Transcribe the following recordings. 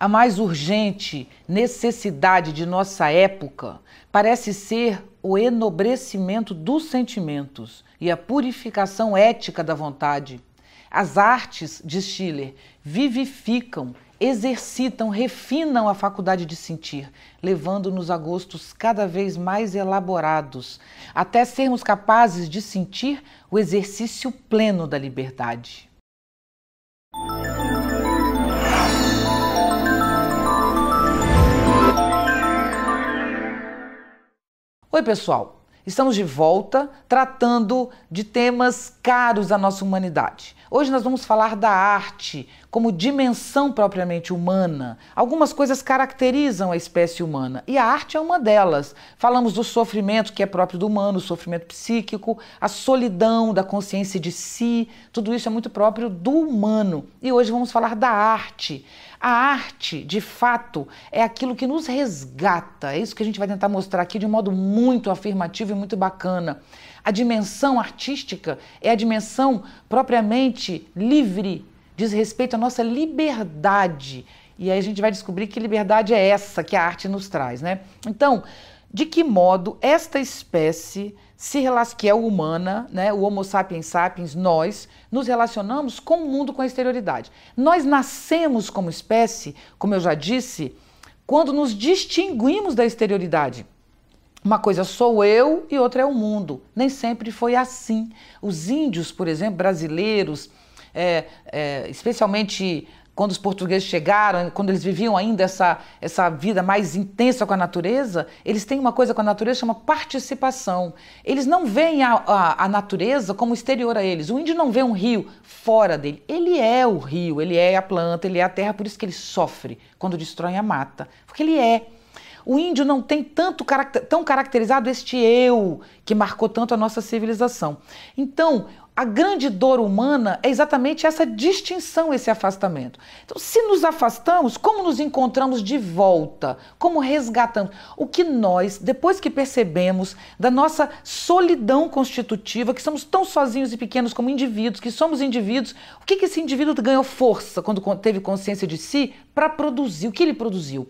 A mais urgente necessidade de nossa época parece ser o enobrecimento dos sentimentos e a purificação ética da vontade. As artes, de Schiller, vivificam, exercitam, refinam a faculdade de sentir, levando-nos a gostos cada vez mais elaborados, até sermos capazes de sentir o exercício pleno da liberdade. Oi, pessoal. Estamos de volta tratando de temas caros à nossa humanidade. Hoje nós vamos falar da arte como dimensão propriamente humana. Algumas coisas caracterizam a espécie humana e a arte é uma delas. Falamos do sofrimento que é próprio do humano, o sofrimento psíquico, a solidão da consciência de si, tudo isso é muito próprio do humano. E hoje vamos falar da arte. A arte, de fato, é aquilo que nos resgata. É isso que a gente vai tentar mostrar aqui de um modo muito afirmativo e muito bacana. A dimensão artística é a dimensão propriamente livre diz respeito à nossa liberdade. E aí a gente vai descobrir que liberdade é essa que a arte nos traz, né? Então, de que modo esta espécie se que é humana, né, o Homo sapiens sapiens, nós nos relacionamos com o mundo com a exterioridade. Nós nascemos como espécie, como eu já disse, quando nos distinguimos da exterioridade. Uma coisa sou eu e outra é o mundo. Nem sempre foi assim. Os índios, por exemplo, brasileiros, é, é, especialmente quando os portugueses chegaram, quando eles viviam ainda essa, essa vida mais intensa com a natureza, eles têm uma coisa com a natureza chama participação. Eles não veem a, a, a, natureza como exterior a eles. O índio não vê um rio fora dele. Ele é o rio, ele é a planta, ele é a terra, por isso que ele sofre quando destrói a mata. Porque ele é. O índio não tem tanto tão caracterizado este eu que marcou tanto a nossa civilização. Então, a grande dor humana é exatamente essa distinção, esse afastamento. Então, se nos afastamos, como nos encontramos de volta? Como resgatamos? O que nós, depois que percebemos da nossa solidão constitutiva, que somos tão sozinhos e pequenos como indivíduos, que somos indivíduos, o que, esse indivíduo ganhou força quando teve consciência de si para produzir? O que ele produziu?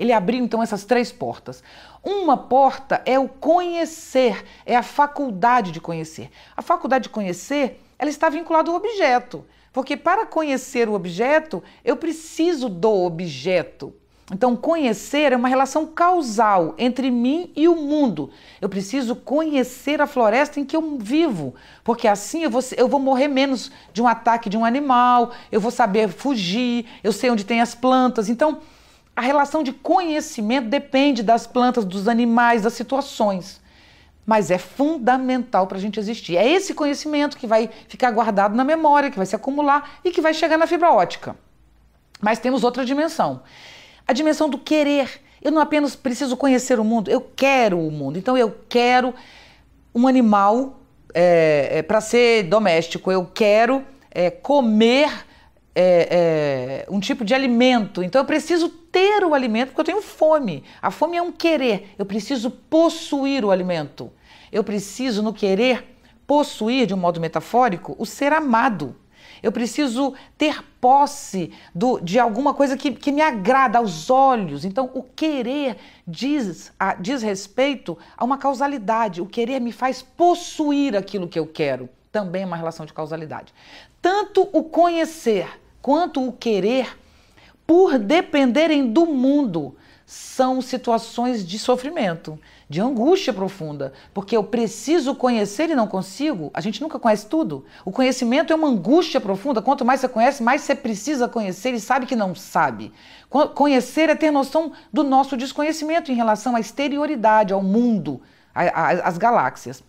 Ele abriu então essas três portas. Uma porta é o conhecer, é a faculdade de conhecer. A faculdade de conhecer, ela está vinculada ao objeto. Porque para conhecer o objeto, eu preciso do objeto. Então, conhecer é uma relação causal entre mim e o mundo. Eu preciso conhecer a floresta em que eu vivo, porque assim eu vou, eu vou morrer menos de um ataque de um animal, eu vou saber fugir, eu sei onde tem as plantas. Então, a relação de conhecimento depende das plantas, dos animais, das situações. Mas é fundamental para a gente existir. É esse conhecimento que vai ficar guardado na memória, que vai se acumular e que vai chegar na fibra ótica. Mas temos outra dimensão. A dimensão do querer. Eu não apenas preciso conhecer o mundo, eu quero o mundo. Então eu quero um animal é, é, para ser doméstico, eu quero é, comer é, é, um tipo de alimento. Então eu preciso ter o alimento porque eu tenho fome. A fome é um querer. Eu preciso possuir o alimento. Eu preciso, no querer, possuir, de um modo metafórico, o ser amado. Eu preciso ter posse do, de alguma coisa que, que, me agrada aos olhos. Então, o querer diz, a, diz respeito a uma causalidade. O querer me faz possuir aquilo que eu quero. Também é uma relação de causalidade. Tanto o conhecer quanto o querer, por dependerem do mundo, são situações de sofrimento, de angústia profunda, porque eu preciso conhecer e não consigo. A gente nunca conhece tudo. O conhecimento é uma angústia profunda. Quanto mais você conhece, mais você precisa conhecer e sabe que não sabe. Conhecer é ter noção do nosso desconhecimento em relação à exterioridade, ao mundo, às galáxias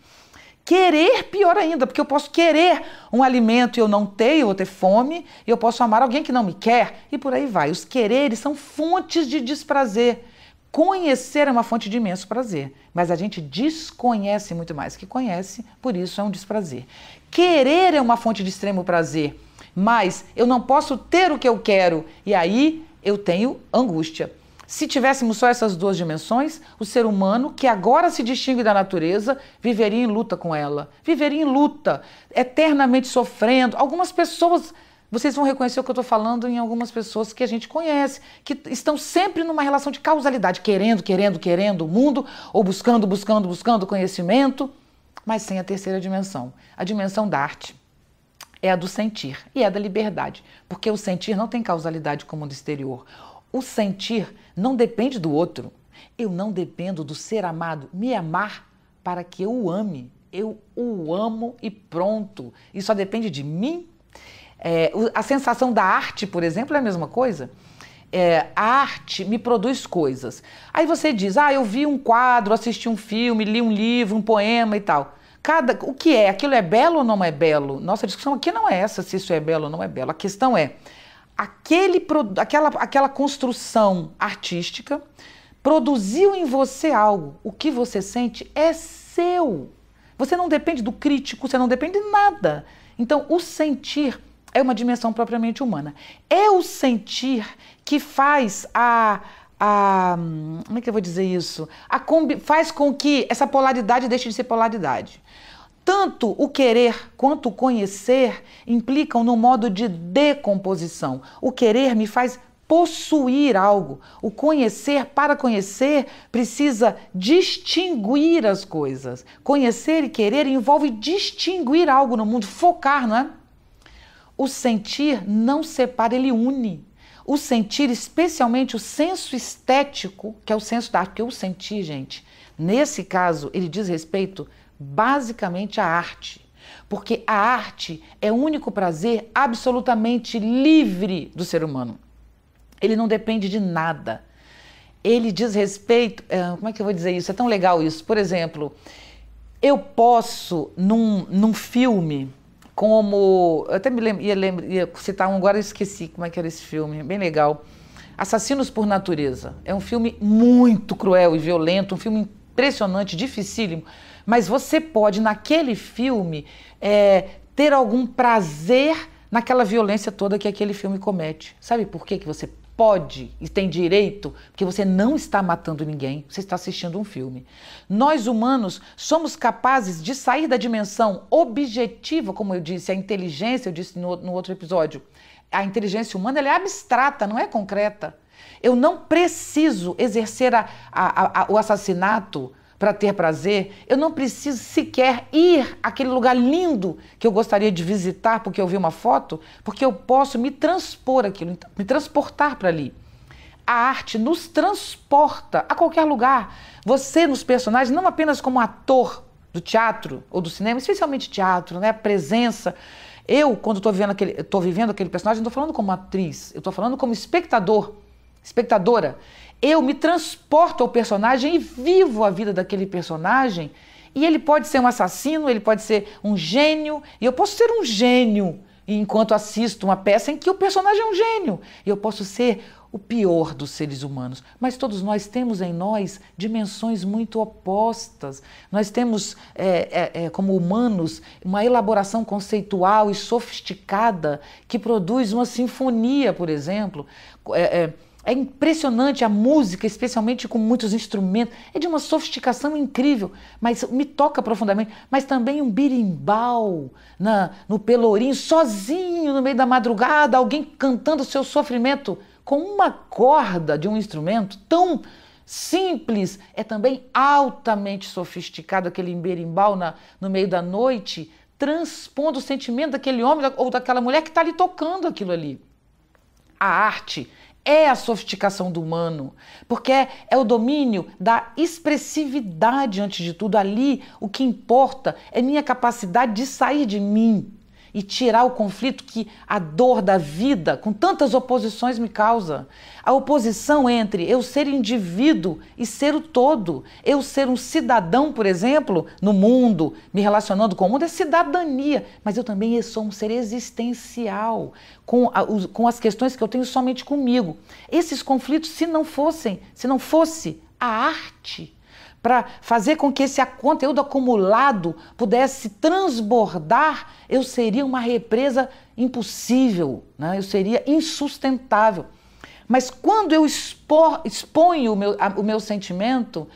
querer pior ainda, porque eu posso querer um alimento e eu não tenho, eu vou ter fome, e eu posso amar alguém que não me quer, e por aí vai. Os quereres são fontes de desprazer. Conhecer é uma fonte de imenso prazer, mas a gente desconhece muito mais que conhece, por isso é um desprazer. Querer é uma fonte de extremo prazer, mas eu não posso ter o que eu quero, e aí eu tenho angústia. Se tivéssemos só essas duas dimensões, o ser humano, que agora se distingue da natureza, viveria em luta com ela. Viveria em luta, eternamente sofrendo. Algumas pessoas vocês vão reconhecer o que eu estou falando em algumas pessoas que a gente conhece, que estão sempre numa relação de causalidade, querendo, querendo, querendo o mundo, ou buscando, buscando, buscando conhecimento, mas sem a terceira dimensão, a dimensão da arte. É a do sentir e é a da liberdade, porque o sentir não tem causalidade com o mundo exterior. O sentir não depende do outro. Eu não dependo do ser amado me amar para que eu o ame. Eu o amo e pronto. E só depende de mim. É, a sensação da arte, por exemplo, é a mesma coisa. É, a arte me produz coisas. Aí você diz, ah, eu vi um quadro, assisti um filme, li um livro, um poema e tal. Cada, o que é? Aquilo é belo ou não é belo? Nossa discussão aqui não é essa, se isso é belo ou não é belo. A questão é, aquele, aquela, aquela construção artística produziu em você algo. O que você sente é seu. Você não depende do crítico, você não depende de nada. Então, o sentir é uma dimensão propriamente humana. É o sentir que faz a. a hum, como é que eu vou dizer isso? A, faz com que essa polaridade deixe de ser polaridade. Tanto o querer quanto o conhecer implicam no modo de decomposição. O querer me faz possuir algo. O conhecer, para conhecer, precisa distinguir as coisas. Conhecer e querer envolve distinguir algo no mundo, focar, não é? O sentir não separa, ele une. O sentir, especialmente o senso estético, que é o senso da arte, porque o sentir, gente, nesse caso, ele diz respeito basicamente a arte. Porque a arte é o único prazer absolutamente livre do ser humano. Ele não depende de nada. Ele diz respeito. É, como é que eu vou dizer isso? É tão legal isso. Por exemplo, eu posso, num, num filme, como. Eu até me lembro, ia, lembra, ia citar um agora, eu esqueci como é que era esse filme. Bem legal. Assassinos por Natureza. É um filme muito cruel e violento, um filme impressionante, dificílimo, mas você pode, naquele filme, é, ter algum prazer naquela violência toda que aquele filme comete. Sabe por que que você pode e tem direito? Porque você não está matando ninguém, você está assistindo um filme. Nós humanos somos capazes de sair da dimensão objetiva, como eu disse, a inteligência, eu disse no, no outro episódio. A inteligência humana é abstrata, não é concreta. Eu não preciso exercer a, a, a, o assassinato para ter prazer. Eu não preciso sequer ir àquele lugar lindo que eu gostaria de visitar porque eu vi uma foto, porque eu posso me transpor aquilo, então, me transportar para ali. A arte nos transporta a qualquer lugar. Você nos personagens, não apenas como ator do teatro ou do cinema, especialmente teatro, né? A presença. Eu, quando estou vivendo aquele, vivendo aquele personagem, não estou falando como atriz, eu estou falando como espectador espectadora, eu me transporto ao personagem e vivo a vida daquele personagem. E ele pode ser um assassino, ele pode ser um gênio, e eu posso ser um gênio enquanto assisto uma peça em que o personagem é um gênio. E eu posso ser o pior dos seres humanos. Mas todos nós temos em nós dimensões muito opostas. Nós temos, é, é, é, como humanos, uma elaboração conceitual e sofisticada que produz uma sinfonia, por exemplo. É, é é impressionante a música, especialmente com muitos instrumentos, é de uma sofisticação incrível, mas me toca profundamente. Mas também um birimbau na, no pelourinho, sozinho no meio da madrugada, alguém cantando o seu sofrimento com uma corda de um instrumento tão simples, é também altamente sofisticado aquele berimbau na, no meio da noite, transpondo o sentimento daquele homem ou daquela mulher que está ali tocando aquilo ali. A arte é a sofisticação do humano, porque é, é o domínio da expressividade antes de tudo. Ali o que importa é minha capacidade de sair de mim e tirar o conflito que a dor da vida, com tantas oposições, me causa. A oposição entre eu ser indivíduo e ser o todo. Eu ser um cidadão, por exemplo, no mundo, me relacionando com o mundo, é cidadania. Mas eu também sou um ser existencial, com, a, com as questões que eu tenho somente comigo. Esses conflitos, se não fossem, se não fosse a arte para fazer com que esse conteúdo acumulado pudesse transbordar, eu seria uma represa impossível, né? eu seria insustentável. Mas quando eu expor, exponho o meu, a, o meu sentimento,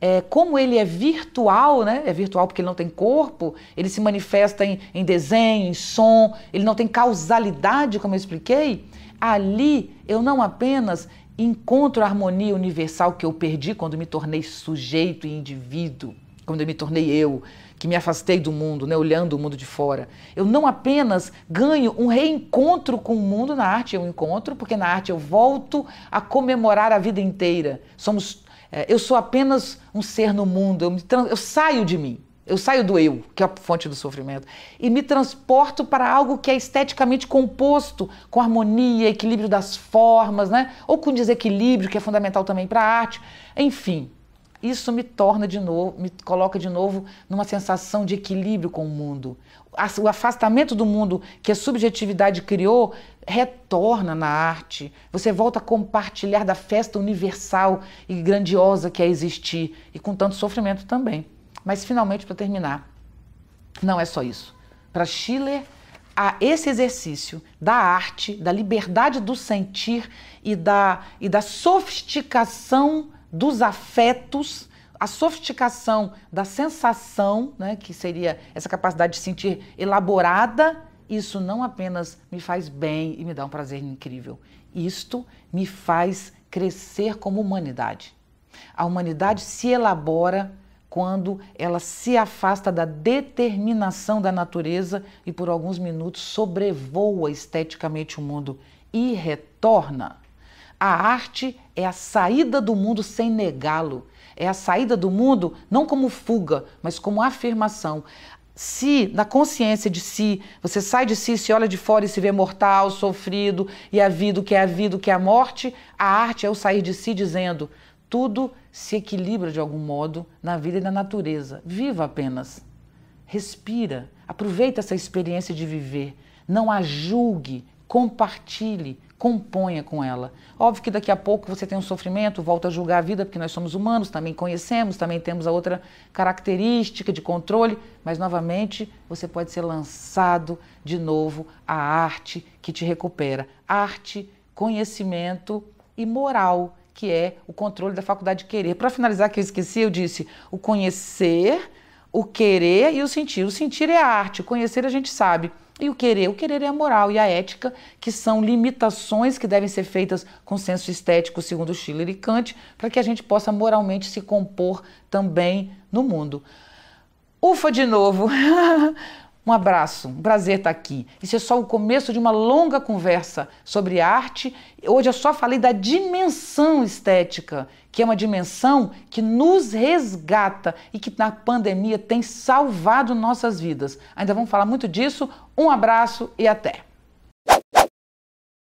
é, como ele é virtual, né? é virtual porque ele não tem corpo, ele se manifesta em, em desenho, em som, ele não tem causalidade, como eu expliquei, ali eu não apenas encontro a harmonia universal que eu perdi quando me tornei sujeito e indivíduo, quando eu me tornei eu, que me afastei do mundo, né, olhando o mundo de fora. Eu não apenas ganho um reencontro com o mundo, na arte eu encontro, porque na arte eu volto a comemorar a vida inteira. Somos, eh, eu sou apenas um ser no mundo, eu, me, eu saio de mim. Eu saio do eu, que é a fonte do sofrimento, e me transporto para algo que é esteticamente composto, com harmonia, equilíbrio das formas, né? ou com desequilíbrio, que é fundamental também para a arte. Enfim, isso me torna de novo, me coloca de novo numa sensação de equilíbrio com o mundo. O afastamento do mundo que a subjetividade criou retorna na arte. Você volta a compartilhar da festa universal e grandiosa que é existir, e com tanto sofrimento também. Mas finalmente, para terminar, não é só isso. Para Schiller, a esse exercício da arte, da liberdade do sentir e da, e da sofisticação dos afetos, a sofisticação da sensação, né, que seria essa capacidade de sentir elaborada, isso não apenas me faz bem e me dá um prazer incrível, isto me faz crescer como humanidade. A humanidade se elabora quando ela se afasta da determinação da natureza e por alguns minutos sobrevoa esteticamente o mundo e retorna. A arte é a saída do mundo sem negá-lo. É a saída do mundo não como fuga, mas como afirmação. Se na consciência de si, você sai de si, se olha de fora e se vê mortal, sofrido, e a vida, que é a vida, que é a morte, a arte é o sair de si dizendo: tudo se equilibra de algum modo na vida e na natureza. Viva apenas. Respira. Aproveita essa experiência de viver. Não a julgue. Compartilhe. Componha com ela. Óbvio que daqui a pouco você tem um sofrimento, volta a julgar a vida, porque nós somos humanos, também conhecemos, também temos a outra característica de controle, mas novamente você pode ser lançado de novo à arte que te recupera. Arte, conhecimento e moral que é o controle da faculdade de querer. Para finalizar, que eu esqueci, eu disse o conhecer, o querer e o sentir. O sentir é a arte, o conhecer a gente sabe. E o querer? O querer é a moral e a ética, que são limitações que devem ser feitas com senso estético, segundo Schiller e Kant, para que a gente possa moralmente se compor também no mundo. Ufa de novo! Um abraço, um prazer estar aqui. Isso é só o começo de uma longa conversa sobre arte. Hoje eu só falei da dimensão estética, que é uma dimensão que nos resgata e que na pandemia tem salvado nossas vidas. Ainda vamos falar muito disso. Um abraço e até!